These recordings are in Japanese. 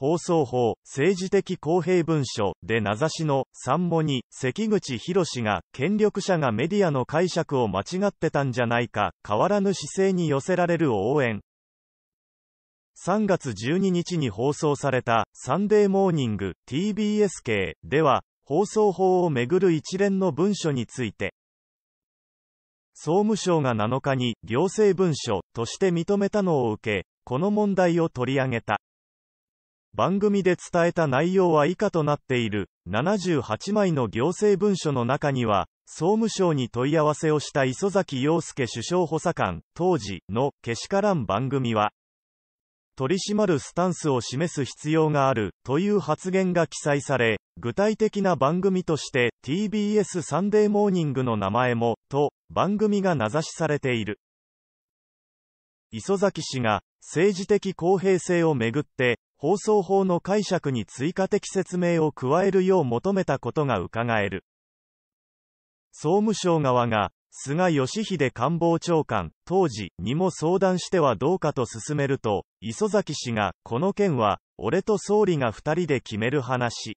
放送法、政治的公平文書で名指しの三モに関口博が権力者がメディアの解釈を間違ってたんじゃないか、変わらぬ姿勢に寄せられる応援。3月12日に放送されたサンデーモーニング TBS 系では放送法をめぐる一連の文書について総務省が7日に行政文書として認めたのを受け、この問題を取り上げた。番組で伝えた内容は以下となっている、78枚の行政文書の中には、総務省に問い合わせをした磯崎洋介首相補佐官、当時の、けしからん番組は、取り締まるスタンスを示す必要がある、という発言が記載され、具体的な番組として、TBS サンデーモーニングの名前も、と、番組が名指しされている。磯崎氏が、政治的公平性をめぐって、放送法の解釈に追加的説明を加えるよう求めたことがうかがえる。総務省側が、菅義偉官房長官、当時にも相談してはどうかと進めると、磯崎氏が、この件は、俺と総理が二人で決める話。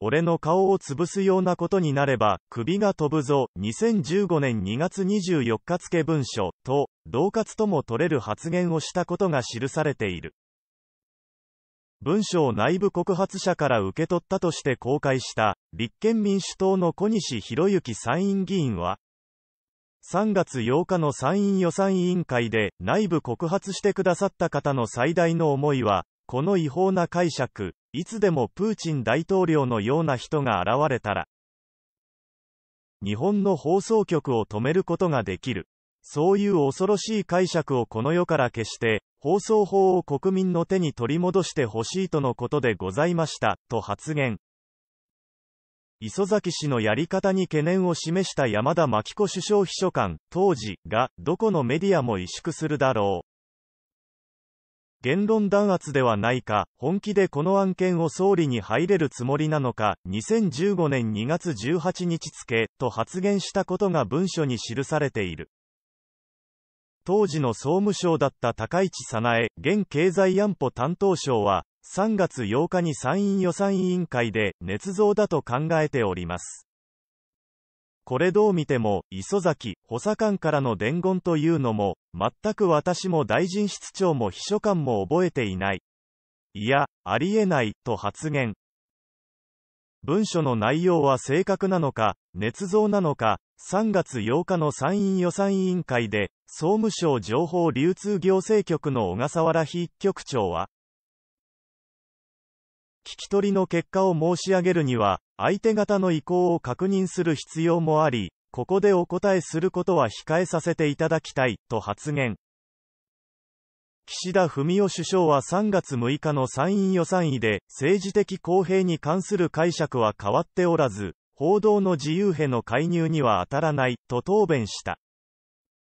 俺の顔を潰すようなことになれば、首が飛ぶぞ、2015年2月24日付文書、と、同喝とも取れる発言をしたことが記されている。文書を内部告発者から受け取ったとして公開した立憲民主党の小西博之参院議員は3月8日の参院予算委員会で内部告発してくださった方の最大の思いはこの違法な解釈いつでもプーチン大統領のような人が現れたら日本の放送局を止めることができるそういう恐ろしい解釈をこの世から消して放送法を国民の手に取り戻してほしいとのことでございました、と発言。磯崎氏のやり方に懸念を示した山田真紀子首相秘書官、当時、が、どこのメディアも萎縮するだろう。言論弾圧ではないか、本気でこの案件を総理に入れるつもりなのか、2015年2月18日付、と発言したことが文書に記されている。当時の総務省だった高市早苗、現経済安保担当省は、3月8日に参院予算委員会で、捏造だと考えております。これどう見ても、磯崎、補佐官からの伝言というのも、全く私も大臣室長も秘書官も覚えていない。いや、ありえない、と発言。文書の内容は正確なのか、捏造なのか、3月8日の参院予算委員会で、総務省情報流通行政局の小笠原非局長は、聞き取りの結果を申し上げるには、相手方の意向を確認する必要もあり、ここでお答えすることは控えさせていただきたい、と発言。岸田文雄首相は3月6日の参院予算委で、政治的公平に関する解釈は変わっておらず、報道の自由への介入には当たらないと答弁した。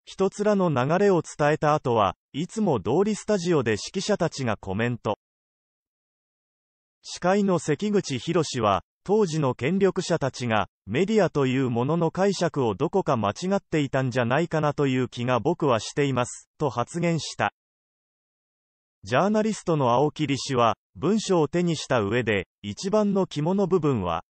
一つらの流れを伝えた後は、いつも通りスタジオで指揮者たちがコメント。司会の関口博は、当時の権力者たちが、メディアというものの解釈をどこか間違っていたんじゃないかなという気が僕はしています、と発言した。ジャーナリストの青木氏は、文章を手にした上で、一番の肝の部分は、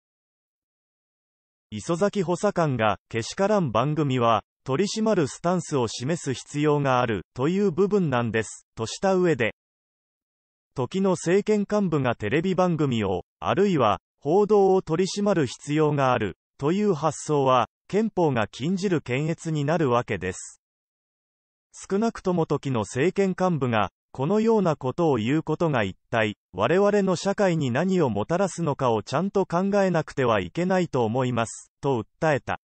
磯崎補佐官が、けしからん番組は、取り締まるスタンスを示す必要がある、という部分なんです、とした上で、時の政権幹部がテレビ番組を、あるいは、報道を取り締まる必要がある、という発想は、憲法が禁じる検閲になるわけです。少なくとも時の政権幹部が、このようなことを言うことが一体、我々の社会に何をもたらすのかをちゃんと考えなくてはいけないと思います、と訴えた。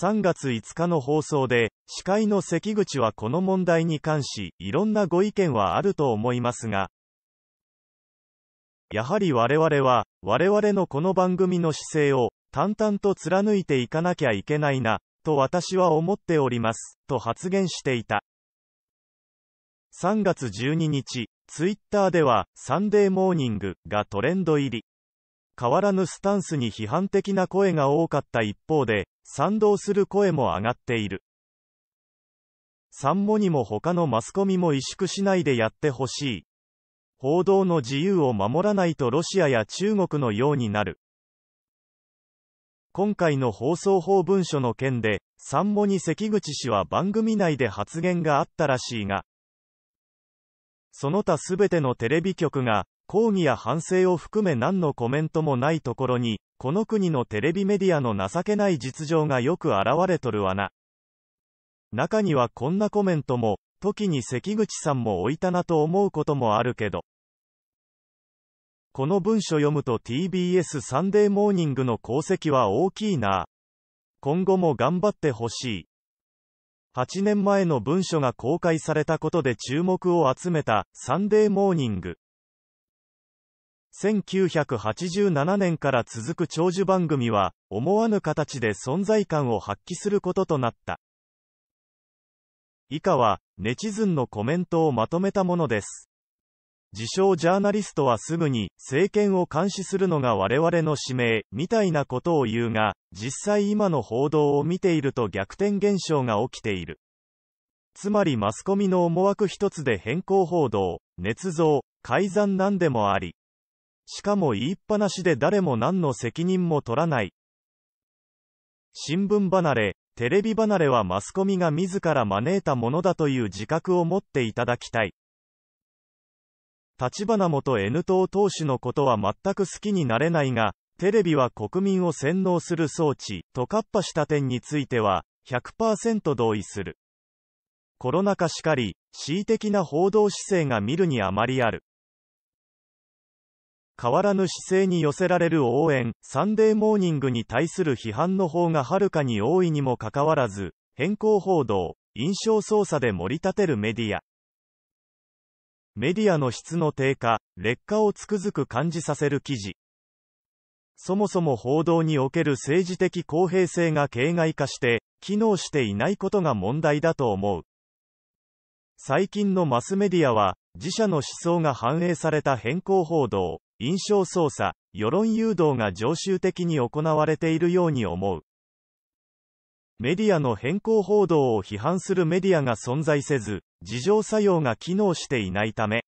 3月5日の放送で、司会の関口はこの問題に関し、いろんなご意見はあると思いますが、やはり我々は、我々のこの番組の姿勢を、淡々と貫いていかなきゃいけないな、と私は思っております、と発言していた。3月12日、ツイッターでは、サンデーモーニングがトレンド入り。変わらぬスタンスに批判的な声が多かった一方で、賛同する声も上がっている。んもにも他のマスコミも萎縮しないでやってほしい。報道の自由を守らないとロシアや中国のようになる。今回の放送法文書の件で、産もに関口氏は番組内で発言があったらしいが、その他すべてのテレビ局が、抗議や反省を含め何のコメントもないところに、この国のテレビメディアの情けない実情がよく現れとるわな。中にはこんなコメントも、時に関口さんも置いたなと思うこともあるけど。この文書読むと TBS サンデーモーニングの功績は大きいな。今後も頑張ってほしい。8年前の文書が公開されたことで注目を集めた、サンデーモーニング。1987年から続く長寿番組は、思わぬ形で存在感を発揮することとなった。以下は、ネチズンのコメントをまとめたものです。自称ジャーナリストはすぐに政権を監視するのが我々の使命みたいなことを言うが実際今の報道を見ていると逆転現象が起きているつまりマスコミの思惑一つで変更報道捏造改ざんなんでもありしかも言いっぱなしで誰も何の責任も取らない新聞離れテレビ離れはマスコミが自ら招いたものだという自覚を持っていただきたい立花元 N 党党首のことは全く好きになれないが、テレビは国民を洗脳する装置、とカッパした点については、100%同意する。コロナ禍しかり、恣意的な報道姿勢が見るに余りある。変わらぬ姿勢に寄せられる応援、サンデーモーニングに対する批判の方がはるかに多いにもかかわらず、変更報道、印象操作で盛り立てるメディア。メディアの質の低下、劣化をつくづく感じさせる記事。そもそも報道における政治的公平性が形骸化して、機能していないことが問題だと思う。最近のマスメディアは、自社の思想が反映された変更報道、印象操作、世論誘導が常習的に行われているように思う。メディアの変更報道を批判するメディアが存在せず、自浄作用が機能していないため、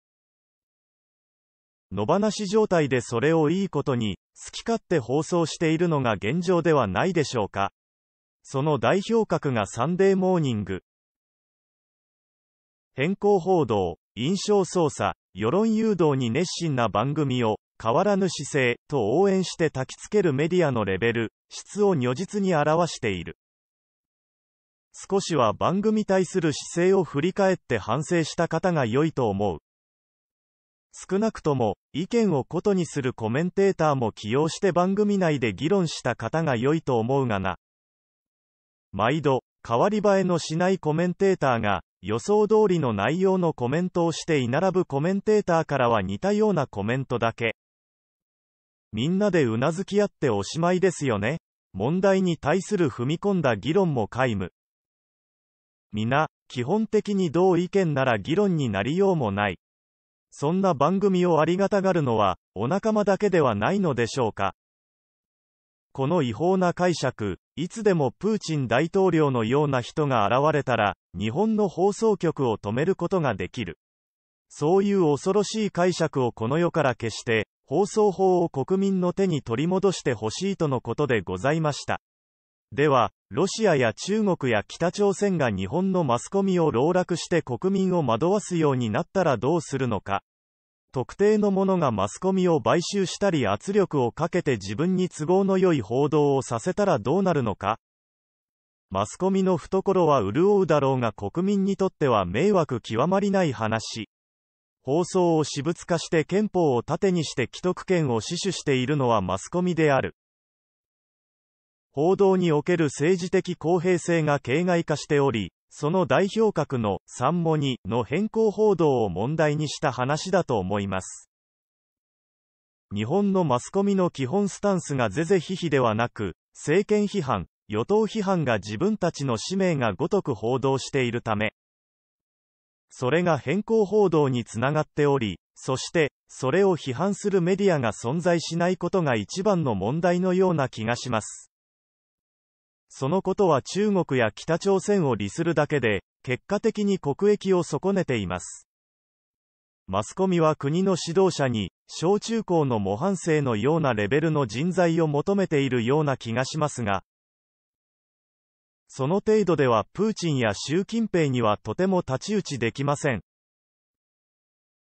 野放し状態でそれをいいことに、好き勝手放送しているのが現状ではないでしょうか。その代表格がサンデーモーニング。変更報道、印象操作、世論誘導に熱心な番組を、変わらぬ姿勢と応援して焚きつけるメディアのレベル、質を如実に表している。少しは番組対する姿勢を振り返って反省した方が良いと思う。少なくとも、意見を異にするコメンテーターも起用して番組内で議論した方が良いと思うがな。毎度、変わり映えのしないコメンテーターが、予想通りの内容のコメントをして居並ぶコメンテーターからは似たようなコメントだけ。みんなでうなずき合っておしまいですよね。問題に対する踏み込んだ議論も皆無。皆、基本的に同意見なら議論になりようもない。そんな番組をありがたがるのは、お仲間だけではないのでしょうか。この違法な解釈、いつでもプーチン大統領のような人が現れたら、日本の放送局を止めることができる。そういう恐ろしい解釈をこの世から消して、放送法を国民の手に取り戻してほしいとのことでございました。では、ロシアや中国や北朝鮮が日本のマスコミを籠絡して国民を惑わすようになったらどうするのか。特定のものがマスコミを買収したり圧力をかけて自分に都合の良い報道をさせたらどうなるのか。マスコミの懐は潤うだろうが国民にとっては迷惑極まりない話。放送を私物化して憲法を盾にして既得権を死守しているのはマスコミである。報道における政治的公平性が形骸化しており、その代表格の3も2の変更報道を問題にした話だと思います。日本のマスコミの基本スタンスが是々非々ではなく、政権批判、与党批判が自分たちの使命がごとく報道しているため、それが変更報道につながっており、そして、それを批判するメディアが存在しないことが一番の問題のような気がします。そのことは中国や北朝鮮を利するだけで、結果的に国益を損ねています。マスコミは国の指導者に、小中高の模範生のようなレベルの人材を求めているような気がしますが、その程度ではプーチンや習近平にはとても太刀打ちできません。